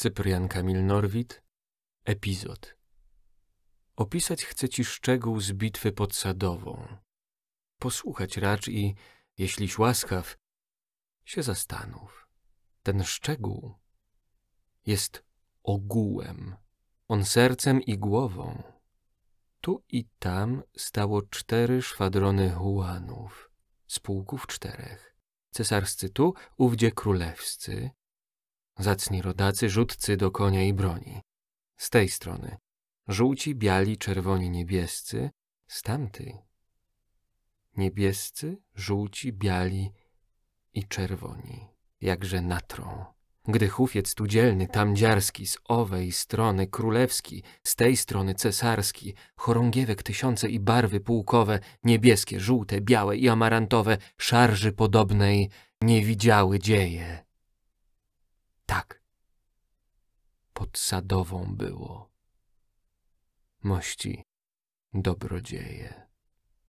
Cyprian Kamil Norwid, epizod. Opisać chcę ci szczegół z bitwy pod Sadową. Posłuchać racz i, jeśliś łaskaw, się zastanów. Ten szczegół jest ogółem. On sercem i głową. Tu i tam stało cztery szwadrony hułanów, z pułków czterech. Cesarscy tu, ówdzie królewscy, Zacni rodacy, rzutcy do konia i broni. Z tej strony. Żółci, biali, czerwoni, niebiescy. Z tamtej. Niebiescy, żółci, biali i czerwoni. Jakże natrą. Gdy hufiec tu dzielny, tam dziarski, z owej strony królewski, z tej strony cesarski, chorągiewek tysiące i barwy pułkowe, niebieskie, żółte, białe i amarantowe, szarży podobnej nie widziały dzieje. pod sadową było. Mości dobrodzieje.